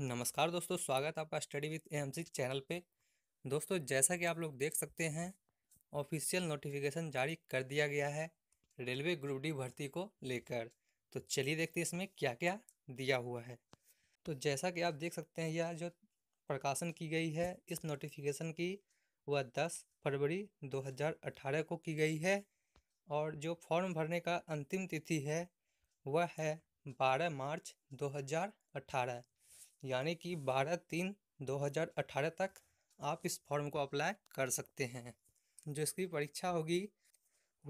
नमस्कार दोस्तों स्वागत है आपका स्टडी विथ एएमसी चैनल पे दोस्तों जैसा कि आप लोग देख सकते हैं ऑफिशियल नोटिफिकेशन जारी कर दिया गया है रेलवे ग्रुप डी भर्ती को लेकर तो चलिए देखते हैं इसमें क्या क्या दिया हुआ है तो जैसा कि आप देख सकते हैं यह जो प्रकाशन की गई है इस नोटिफिकेशन की वह दस फरवरी 2018 को की गई है और जो फॉर्म भरने का अंतिम तिथि है वह है 12 मार्च 2018 यानी कि 12 तीन 2018 तक आप इस फॉर्म को अप्लाई कर सकते हैं जो इसकी परीक्षा होगी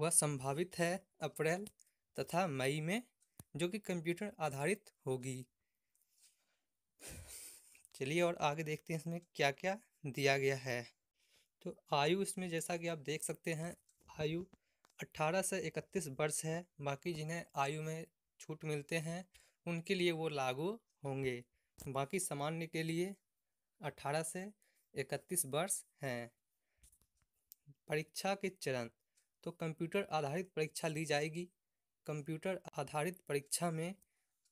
वह संभावित है अप्रैल तथा मई में जो कि कंप्यूटर आधारित होगी चलिए और आगे देखते हैं इसमें क्या क्या दिया गया है तो आयु इसमें जैसा कि आप देख सकते हैं आयु 18 से 31 वर्ष है बाकी जिन्हें आयु में छूट मिलते हैं उनके लिए वो लागू होंगे बाकी सामान्य के लिए 18 से 31 वर्ष हैं परीक्षा के चरण तो कंप्यूटर आधारित परीक्षा ली जाएगी कंप्यूटर आधारित परीक्षा में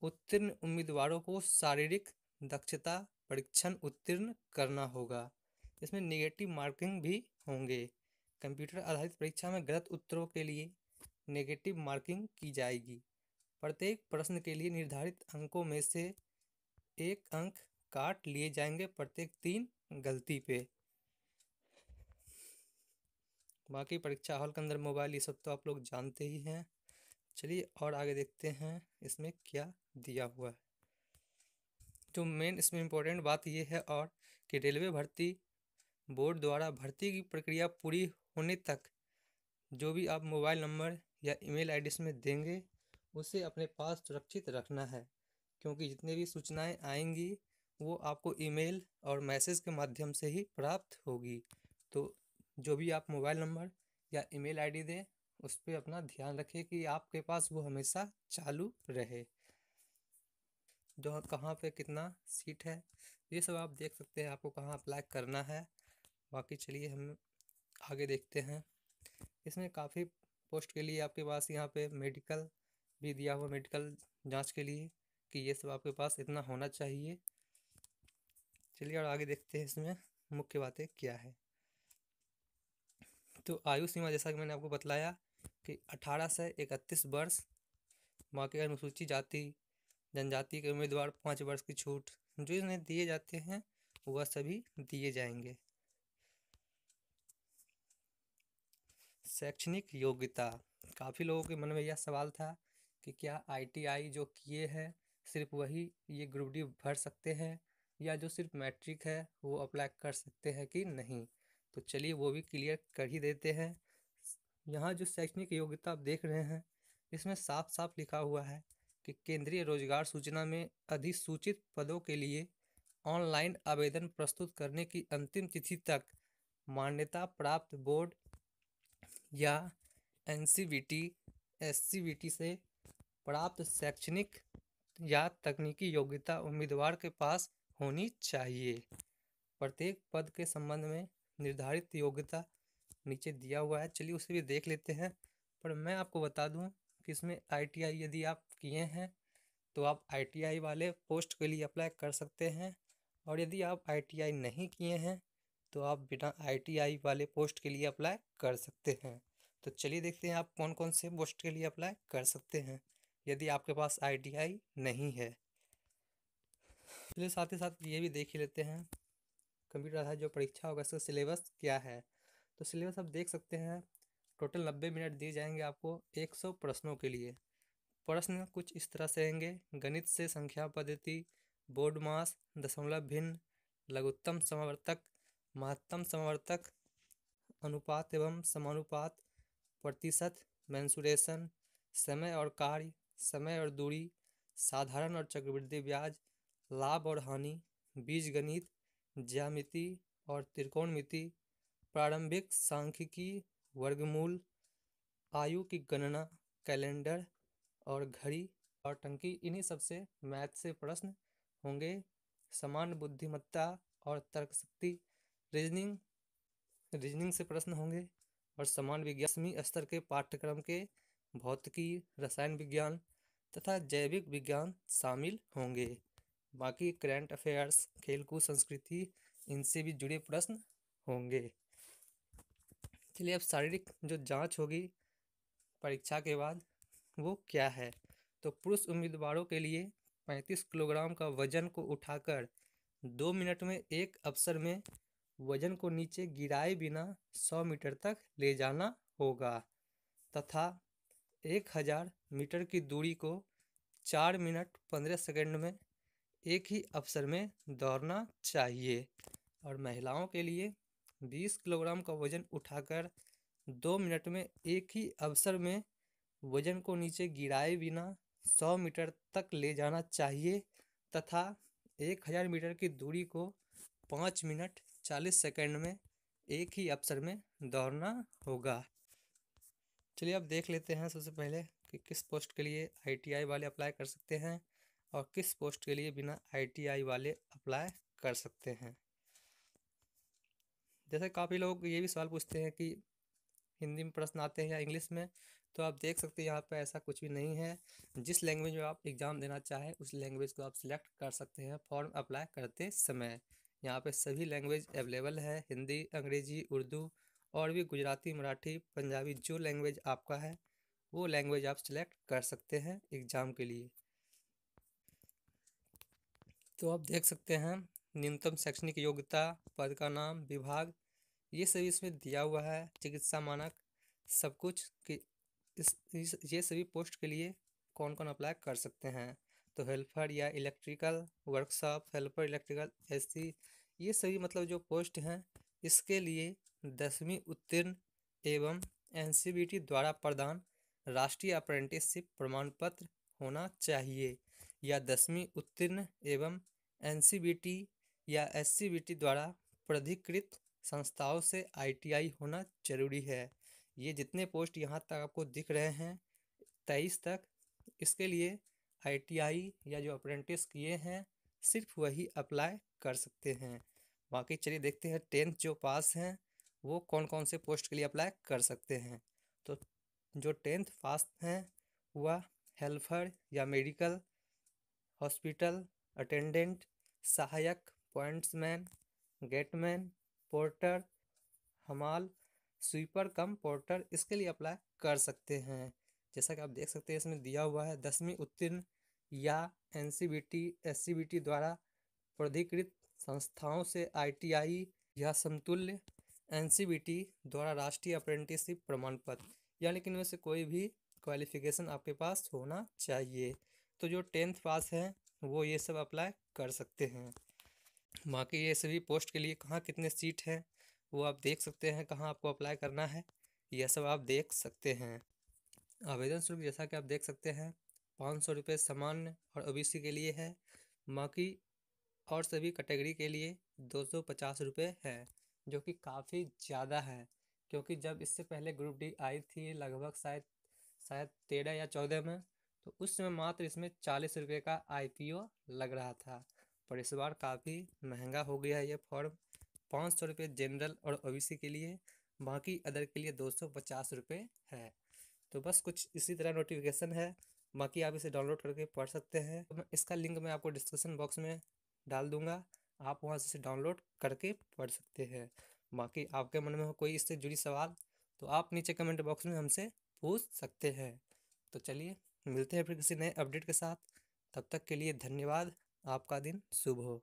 उत्तीर्ण उम्मीदवारों को शारीरिक दक्षता परीक्षण उत्तीर्ण करना होगा इसमें निगेटिव मार्किंग भी होंगे कंप्यूटर आधारित परीक्षा में गलत उत्तरों के लिए नेगेटिव मार्किंग की जाएगी प्रत्येक प्रश्न के लिए निर्धारित अंकों में से एक अंक काट लिए जाएंगे प्रत्येक तीन गलती पे बाकी परीक्षा हॉल के अंदर मोबाइल ये सब तो आप लोग जानते ही हैं चलिए और आगे देखते हैं इसमें क्या दिया हुआ है तो मेन इसमें इम्पोर्टेंट बात यह है और कि रेलवे भर्ती बोर्ड द्वारा भर्ती की प्रक्रिया पूरी होने तक जो भी आप मोबाइल नंबर या ईमेल आईडी इसमें देंगे उसे अपने पास सुरक्षित रखना है क्योंकि जितने भी सूचनाएं आएंगी वो आपको ईमेल और मैसेज के माध्यम से ही प्राप्त होगी तो जो भी आप मोबाइल नंबर या ईमेल आईडी दें उस पर अपना ध्यान रखें कि आपके पास वो हमेशा चालू रहे जो कहाँ पे कितना सीट है ये सब आप देख सकते हैं आपको कहाँ अप्लाई करना है बाकी चलिए हम आगे देखते हैं इसमें काफ़ी पोस्ट के लिए आपके पास यहाँ पे मेडिकल भी दिया हुआ मेडिकल जांच के लिए कि ये सब आपके पास इतना होना चाहिए चलिए और आगे देखते हैं इसमें मुख्य बातें क्या है तो आयु सीमा जैसा कि मैंने आपको बतलाया कि अठारह से इकतीस वर्ष बाकी अनुसूचित जाति जनजाति के उम्मीदवार पाँच वर्ष की छूट जो इन्हें दिए जाते हैं वह सभी दिए जाएंगे शैक्षणिक योग्यता काफ़ी लोगों के मन में यह सवाल था कि क्या आईटीआई जो किए हैं सिर्फ वही ये ग्रुप डी भर सकते हैं या जो सिर्फ मैट्रिक है वो अप्लाई कर सकते हैं कि नहीं तो चलिए वो भी क्लियर कर ही देते हैं यहाँ जो शैक्षणिक योग्यता आप देख रहे हैं इसमें साफ साफ लिखा हुआ है कि केंद्रीय रोजगार सूचना में अधिसूचित पदों के लिए ऑनलाइन आवेदन प्रस्तुत करने की अंतिम तिथि तक मान्यता प्राप्त बोर्ड या एन सी से प्राप्त शैक्षणिक या तकनीकी योग्यता उम्मीदवार के पास होनी चाहिए प्रत्येक पद के संबंध में निर्धारित योग्यता नीचे दिया हुआ है चलिए उसे भी देख लेते हैं पर मैं आपको बता दूं कि इसमें आईटीआई यदि आप किए हैं तो आप आईटीआई वाले पोस्ट के लिए अप्लाई कर सकते हैं और यदि आप आईटीआई नहीं किए हैं तो आप बिना आईटीआई वाले पोस्ट के लिए अप्लाई कर सकते हैं तो चलिए देखते हैं आप कौन कौन से पोस्ट के लिए अप्लाई कर सकते हैं यदि आपके पास आईटीआई नहीं है चलिए साथ ही साथ ये भी देख ही लेते हैं कंप्यूटर आधारित जो परीक्षा होगा उसका सिलेबस क्या है तो सिलेबस आप देख सकते हैं टोटल नब्बे मिनट दिए जाएंगे आपको एक सौ प्रश्नों के लिए प्रश्न कुछ इस तरह से रहेंगे गणित से संख्या पद्धति बोर्ड मास दशमलव भिन्न लघुत्तम समावर्तक महत्तम समावर्तक अनुपात एवं समानुपात प्रतिशत मैंसुरेशन समय और कार्य समय और दूरी साधारण और चक्रवृद्धि ब्याज लाभ और हानि बीज गणित ज्यामिति और त्रिकोणमिति प्रारंभिक सांख्यिकी वर्गमूल आयु की गणना कैलेंडर और घड़ी और टंकी इन्हीं सबसे मैथ से प्रश्न होंगे समान बुद्धिमत्ता और तर्क शक्ति रीजनिंग रीजनिंग से प्रश्न होंगे और समान विज्ञान स्तर के पाठ्यक्रम के भौतिकी रसायन विज्ञान तथा जैविक विज्ञान शामिल होंगे बाकी करेंट अफेयर्स खेलकूद संस्कृति इनसे भी जुड़े प्रश्न होंगे चलिए अब शारीरिक जो जांच होगी परीक्षा के बाद वो क्या है तो पुरुष उम्मीदवारों के लिए 35 किलोग्राम का वजन को उठाकर दो मिनट में एक अवसर में वजन को नीचे गिराए बिना 100 मीटर तक ले जाना होगा तथा 1000 मीटर की दूरी को चार मिनट पंद्रह सेकंड में एक ही अवसर में दौड़ना चाहिए और महिलाओं के लिए 20 किलोग्राम का वजन उठाकर दो मिनट में एक ही अवसर में वजन को नीचे गिराए बिना सौ मीटर तक ले जाना चाहिए तथा एक हज़ार मीटर की दूरी को पाँच मिनट चालीस सेकंड में एक ही अवसर में दौड़ना होगा चलिए अब देख लेते हैं सबसे पहले कि किस पोस्ट के लिए आईटीआई वाले अप्लाई कर सकते हैं और किस पोस्ट के लिए बिना आईटीआई वाले अप्लाई कर सकते हैं जैसे काफ़ी लोग ये भी सवाल पूछते हैं कि हिंदी में प्रश्न आते हैं या इंग्लिश में तो आप देख सकते हैं यहाँ पर ऐसा कुछ भी नहीं है जिस लैंग्वेज में आप एग्ज़ाम देना चाहें उस लैंग्वेज को आप सिलेक्ट कर सकते हैं फॉर्म अप्लाई करते समय यहाँ पे सभी लैंग्वेज अवेलेबल है हिंदी अंग्रेजी उर्दू और भी गुजराती मराठी पंजाबी जो लैंग्वेज आपका है वो लैंग्वेज आप सिलेक्ट कर सकते हैं एग्ज़ाम के लिए तो आप देख सकते हैं न्यूनतम शैक्षणिक योग्यता पद का नाम विभाग ये सभी इसमें दिया हुआ है चिकित्सा मानक सब कुछ कि इस, इस ये सभी पोस्ट के लिए कौन कौन अप्लाई कर सकते हैं तो हेल्पर या electrical workshop helper electrical S ये सभी मतलब जो पोस्ट हैं इसके लिए दसवीं उत्तीर्ण एवं एन द्वारा प्रदान राष्ट्रीय अप्रेंटिसशिप प्रमाण पत्र होना चाहिए या दसवीं उत्तीर्ण एवं एन या एस द्वारा प्राधिकृत संस्थाओं से आईटीआई होना जरूरी है ये जितने पोस्ट यहाँ तक आपको दिख रहे हैं तेईस तक इसके लिए आईटीआई या जो अप्रेंटिस किए हैं सिर्फ वही अप्लाई कर सकते हैं बाकी चलिए देखते हैं टेंथ जो पास हैं वो कौन कौन से पोस्ट के लिए अप्लाई कर सकते हैं तो जो टेंथ पास हैं वह हेल्पर या मेडिकल हॉस्पिटल अटेंडेंट सहायक पॉइंट्समैन गेटमैन पोर्टर हमाल स्वीपर कम पोर्टर इसके लिए अप्लाई कर सकते हैं जैसा कि आप देख सकते हैं इसमें दिया हुआ है दसवीं उत्तीर्ण या एन सी द्वारा प्राधिकृत संस्थाओं से आईटीआई या समतुल्य एन द्वारा राष्ट्रीय अप्रेंटिसशिप प्रमाण पत्र यानी कि इनमें से कोई भी क्वालिफिकेशन आपके पास होना चाहिए तो जो टेंथ पास है वो ये सब अप्लाई कर सकते हैं बाकी ये सभी पोस्ट के लिए कहाँ कितने सीट हैं वो आप देख सकते हैं कहाँ आपको अप्लाई करना है यह सब आप देख सकते हैं आवेदन शुल्क जैसा कि आप देख सकते हैं पाँच सौ रुपये सामान्य और ओबीसी के लिए है बाकी और सभी कैटेगरी के लिए दो सौ पचास रुपये है जो कि काफ़ी ज़्यादा है क्योंकि जब इससे पहले ग्रुप डी आई थी लगभग शायद शायद तेरह या चौदह में तो उस समय मात्र इसमें चालीस रुपये का आई लग रहा था पर इस बार काफ़ी महंगा हो गया है यह फॉर्म पाँच सौ रुपये जनरल और ओ के लिए बाकी अदर के लिए दो सौ पचास रुपये है तो बस कुछ इसी तरह नोटिफिकेशन है बाकी आप इसे डाउनलोड करके पढ़ सकते हैं तो मैं इसका लिंक मैं आपको डिस्क्रिप्शन बॉक्स में डाल दूंगा आप वहाँ से इसे डाउनलोड करके पढ़ सकते हैं बाकी आपके मन में हो कोई इससे जुड़ी सवाल तो आप नीचे कमेंट बॉक्स में हमसे पूछ सकते हैं तो चलिए मिलते हैं फिर किसी नए अपडेट के साथ तब तक के लिए धन्यवाद आपका दिन शुभ हो